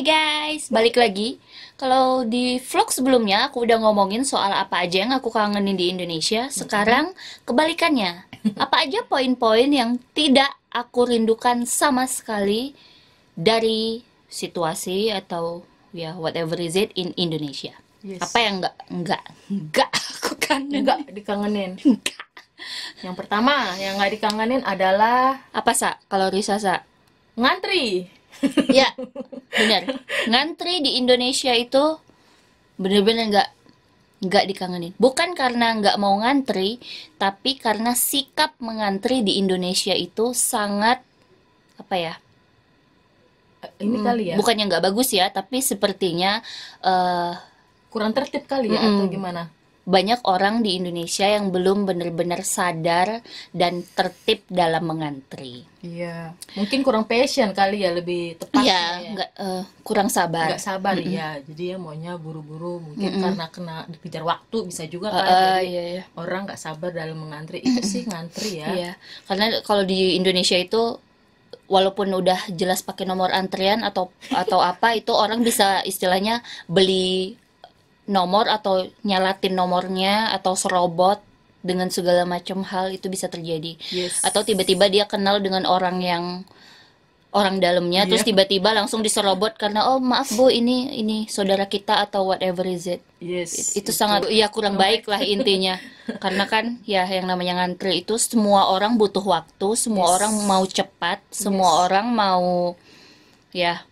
Hai guys, balik lagi. Kalau di vlog sebelumnya aku udah ngomongin soal apa aja yang aku kangenin di Indonesia, sekarang kebalikannya. Apa aja poin-poin yang tidak aku rindukan sama sekali dari situasi atau ya whatever is it in Indonesia. Yes. Apa yang enggak enggak enggak aku kangenin Enggak dikangenin. Yang pertama yang nggak dikangenin adalah apa sa? Kalau Risa sa? Ngantri ya benar ngantri di Indonesia itu bener-bener nggak nggak dikangenin bukan karena nggak mau ngantri tapi karena sikap mengantri di Indonesia itu sangat apa ya eh, ini hmm, kali ya bukannya nggak bagus ya tapi sepertinya uh, kurang tertib kali ya mm, atau gimana banyak orang di Indonesia yang belum benar-benar sadar dan tertib dalam mengantri. Iya, mungkin kurang passion kali ya lebih tepatnya. Iya, ya. uh, kurang sabar. Nggak sabar mm -mm. ya, jadi ya maunya buru-buru mungkin mm -mm. karena kena dikejar waktu bisa juga kan. Uh, iya, iya. Orang nggak sabar dalam mengantri itu sih ngantri ya. Iya, karena kalau di Indonesia itu walaupun udah jelas pakai nomor antrian atau atau apa itu orang bisa istilahnya beli nomor atau nyalatin nomornya atau serobot dengan segala macam hal itu bisa terjadi. Yes. Atau tiba-tiba dia kenal dengan orang yang orang dalamnya yeah. terus iya. tiba-tiba langsung diserobot karena oh maaf Bu ini ini saudara kita atau whatever is it. Yes. itu, itu sangat ya kurang oh baik lah intinya. karena kan ya yang namanya ngantri itu semua orang butuh waktu, semua yes. orang mau cepat, semua yes. orang mau ya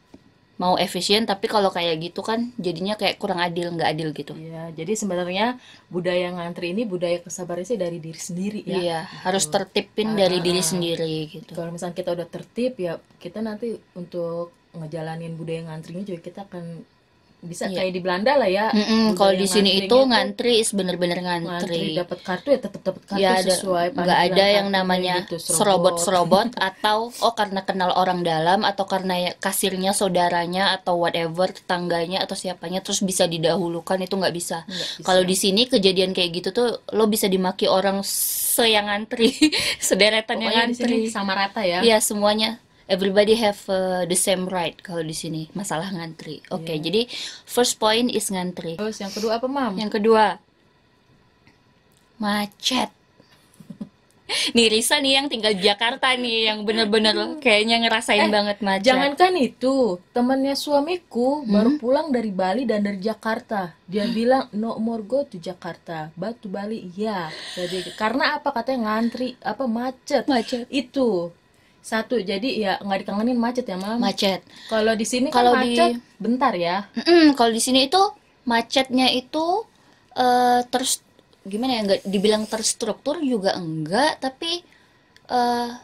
mau efisien tapi kalau kayak gitu kan jadinya kayak kurang adil nggak adil gitu iya jadi sebenarnya budaya ngantri ini budaya kesabaran sih dari diri sendiri ya iya gitu. harus tertipin ah, dari diri ah. sendiri gitu kalau misalnya kita udah tertip, ya kita nanti untuk ngejalanin budaya ngantrinya juga kita akan bisa iya. kayak di Belanda lah ya. Mm -hmm. kalau di sini itu ngantri, bener-bener ngantri. ngantri dapat kartu ya tetap dapat kartu ya, ada, sesuai. Nggak ada yang namanya gitu, serobot serobot atau oh karena kenal orang dalam atau karena ya kasirnya saudaranya atau whatever tetangganya atau siapanya terus bisa didahulukan itu nggak bisa. bisa. Kalau di sini kejadian kayak gitu tuh lo bisa dimaki orang se yang ngantri, sederetan yang ngantri. sama rata ya. Iya semuanya everybody have uh, the same right kalau di sini masalah ngantri. Oke, okay, iya. yeah. jadi first point is ngantri. Terus yang kedua apa, Mam? Yang kedua macet. nih Risa nih yang tinggal di Jakarta nih yang bener-bener kayaknya ngerasain eh, banget macet. Jangan kan itu, temannya suamiku hmm? baru pulang dari Bali dan dari Jakarta. Dia hmm? bilang no more go to Jakarta, Batu Bali. Iya. Jadi karena apa katanya ngantri apa macet. Macet. Itu satu jadi ya nggak dikangenin macet ya mam macet kalau di sini kan kalau kan di... bentar ya mm -mm, kalau di sini itu macetnya itu uh, eh, terus gimana ya nggak dibilang terstruktur juga enggak tapi uh,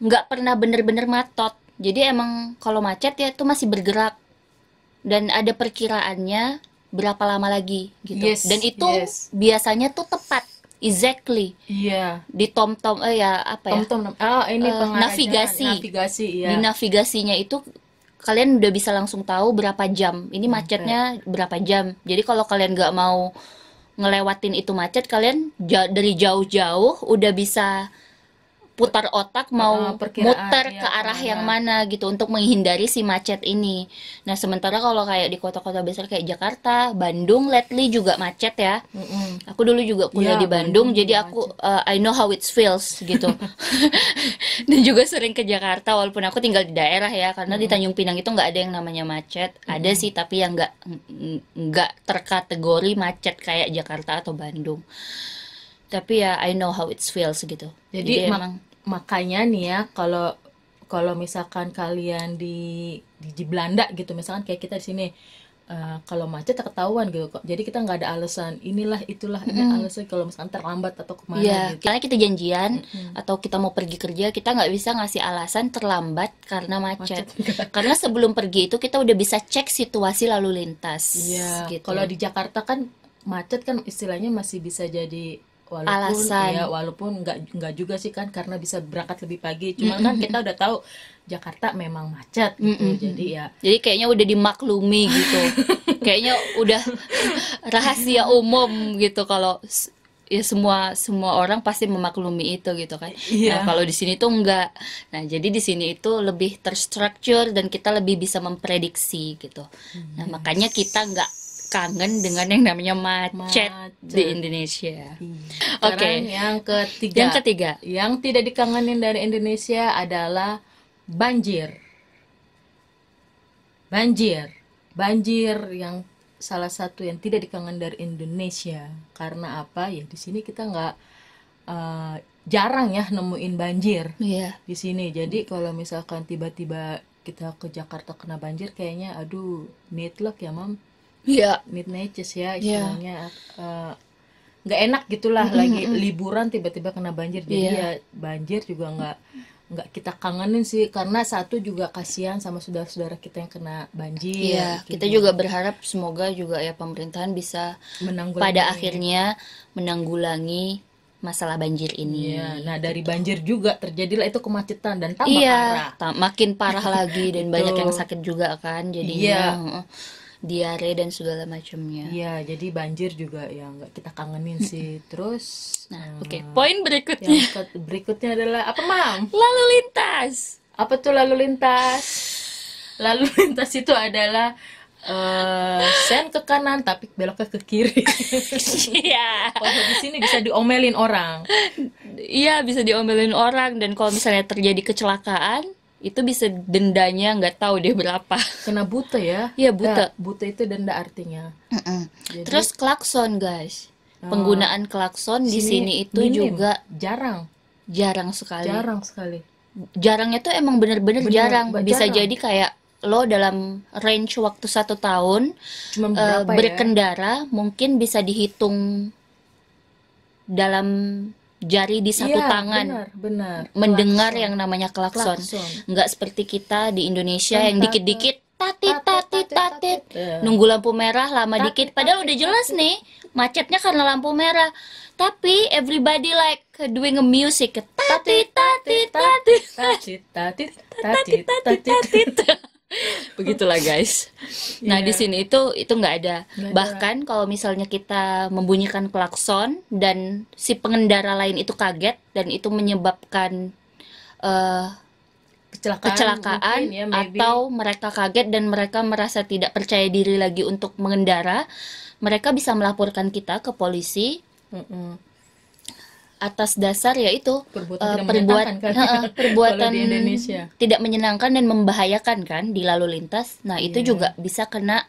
nggak pernah bener-bener matot jadi emang kalau macet ya itu masih bergerak dan ada perkiraannya berapa lama lagi gitu yes, dan itu yes. biasanya tuh tepat exactly. Iya. Yeah. tom-tom. eh ya apa ya? Tom-tom. Ah, oh, ini uh, navigasi. Navigasi, iya. Di navigasinya itu kalian udah bisa langsung tahu berapa jam. Ini macetnya berapa jam. Jadi kalau kalian nggak mau ngelewatin itu macet, kalian dari jauh-jauh udah bisa putar otak mau uh, muter iya, ke arah yang mana gitu untuk menghindari si macet ini. Nah sementara kalau kayak di kota-kota besar kayak Jakarta, Bandung lately juga macet ya. Mm -hmm. Aku dulu juga kuliah yeah, di Bandung, Bandung jadi aku uh, I know how it feels gitu. Dan juga sering ke Jakarta walaupun aku tinggal di daerah ya karena mm -hmm. di Tanjung Pinang itu nggak ada yang namanya macet. Mm -hmm. Ada sih tapi yang nggak nggak terkategori macet kayak Jakarta atau Bandung tapi ya I know how it feels gitu. Jadi, Jadi emang makanya nih ya kalau kalau misalkan kalian di, di di Belanda gitu misalkan kayak kita di sini Uh, kalau macet ya ketahuan gitu kok. Jadi kita nggak ada alasan inilah itulah mm -hmm. ini alasan kalau misalkan terlambat atau kemana yeah, gitu. Karena kita janjian mm -hmm. atau kita mau pergi kerja kita nggak bisa ngasih alasan terlambat karena macet. macet karena sebelum pergi itu kita udah bisa cek situasi lalu lintas. Yeah. Gitu. Kalau di Jakarta kan macet kan istilahnya masih bisa jadi walaupun iya, alasan ya walaupun nggak nggak juga sih kan karena bisa berangkat lebih pagi cuman mm -hmm. kan kita udah tahu Jakarta memang macet gitu mm -hmm. jadi ya jadi kayaknya udah dimaklumi gitu kayaknya udah rahasia umum gitu kalau ya semua semua orang pasti memaklumi itu gitu kan yeah. nah kalau di sini tuh enggak nah jadi di sini itu lebih terstruktur dan kita lebih bisa memprediksi gitu nah hmm. makanya kita enggak kangen dengan yang namanya macet, macet. di Indonesia. Hmm. Oke. Okay. Yang ketiga. Yang ketiga. Yang tidak dikangenin dari Indonesia adalah banjir. Banjir. Banjir yang salah satu yang tidak dikangen dari Indonesia. Karena apa? Ya di sini kita nggak uh, jarang ya nemuin banjir yeah. di sini. Jadi kalau misalkan tiba-tiba kita ke Jakarta kena banjir kayaknya aduh need luck ya mam Iya. Yeah. Midnights ya iya. istilahnya. Yeah. Uh, nggak enak gitulah mm -hmm. lagi liburan tiba-tiba kena banjir jadi yeah. ya banjir juga nggak nggak kita kangenin sih karena satu juga kasihan sama saudara-saudara kita yang kena banjir. Iya, gitu. kita kan. juga berharap semoga juga ya pemerintahan bisa menanggulangi. pada akhirnya menanggulangi masalah banjir ini. Iya, nah dari banjir juga terjadilah itu kemacetan dan tambah iya, parah. makin parah lagi dan gitu. banyak yang sakit juga kan jadinya. Iya diare dan segala macamnya iya jadi banjir juga yang nggak kita kangenin sih terus nah eh, oke okay. poin berikutnya yang berikutnya adalah apa mam lalu lintas apa tuh lalu lintas lalu lintas itu adalah uh, eh, sen ke kanan tapi beloknya ke kiri. Iya. kalau di sini bisa diomelin orang. Iya bisa diomelin orang dan kalau misalnya terjadi kecelakaan itu bisa dendanya nggak tahu dia berapa kena buta ya iya buta ya, buta itu denda artinya mm -mm. Jadi, terus klakson guys uh, penggunaan klakson sini, di sini itu minim, juga jarang jarang sekali jarang sekali jarangnya tuh emang bener-bener jarang bisa jarang. jadi kayak lo dalam range waktu satu tahun uh, berkendara ya? mungkin bisa dihitung dalam jari di satu ya, tangan benar, benar. mendengar klakson. yang namanya klakson. klakson nggak seperti kita di Indonesia yang dikit-dikit tatit tatit tatit iya. nunggu lampu merah lama tatit, dikit padahal udah jelas nih macetnya karena lampu merah tapi everybody like doing a music tatit tatit tatit tatit tatit tatit tatit tatit Begitulah guys. Nah di iya. sini itu itu nggak ada. Gak Bahkan kalau misalnya kita membunyikan klakson dan si pengendara lain itu kaget dan itu menyebabkan uh, kecelakaan, kecelakaan ya, atau mereka kaget dan mereka merasa tidak percaya diri lagi untuk mengendara, mereka bisa melaporkan kita ke polisi. Mm -mm atas dasar yaitu perbuatan uh, tidak perbuat, kan? uh, perbuatan di Indonesia. tidak menyenangkan dan membahayakan kan di lalu lintas. Nah, itu iya. juga bisa kena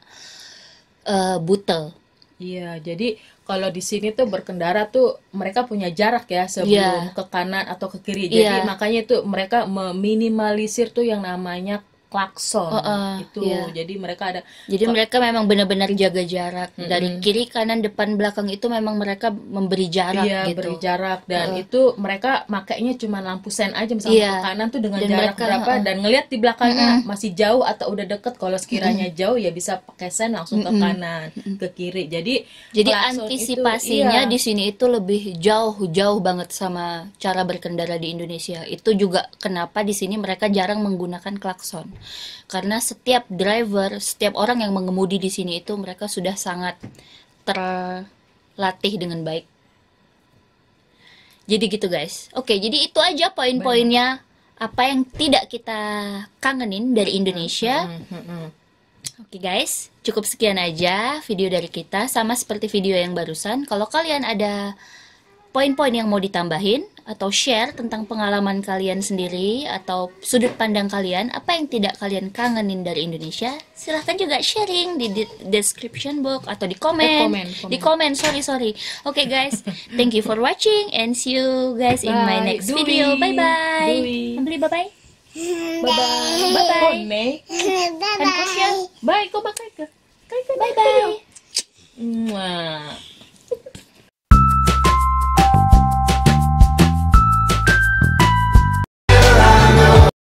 uh, butel. Iya, yeah, jadi kalau di sini tuh berkendara tuh mereka punya jarak ya sebelum yeah. ke kanan atau ke kiri. Jadi yeah. makanya itu mereka meminimalisir tuh yang namanya klakson uh, uh, itu yeah. jadi mereka ada jadi mereka memang benar-benar jaga jarak -hmm. dari kiri kanan depan belakang itu memang mereka memberi jarak yeah, gitu beri jarak dan uh. itu mereka makanya cuma lampu sen aja misalnya yeah. ke kanan tuh dengan dan jarak mereka, berapa uh, uh. dan ngelihat di belakangnya mm -hmm. masih jauh atau udah deket kalau sekiranya mm -hmm. jauh ya bisa pakai sen langsung mm -hmm. ke kanan ke kiri jadi jadi antisipasinya itu, iya. di sini itu lebih jauh jauh banget sama cara berkendara di Indonesia itu juga kenapa di sini mereka jarang menggunakan klakson karena setiap driver, setiap orang yang mengemudi di sini itu mereka sudah sangat terlatih dengan baik. Jadi gitu guys. Oke, jadi itu aja poin-poinnya apa yang tidak kita kangenin dari Indonesia. Oke okay guys, cukup sekian aja video dari kita sama seperti video yang barusan. Kalau kalian ada poin-poin yang mau ditambahin atau share tentang pengalaman kalian sendiri atau sudut pandang kalian apa yang tidak kalian kangenin dari Indonesia silahkan juga sharing di, description box atau di komen, eh, di komen sorry sorry oke okay, guys thank you for watching and see you guys bye. in my next Dui. video kan bye bye Amri bye bye bye bye bye bye bye bye bye bye bye bye bye bye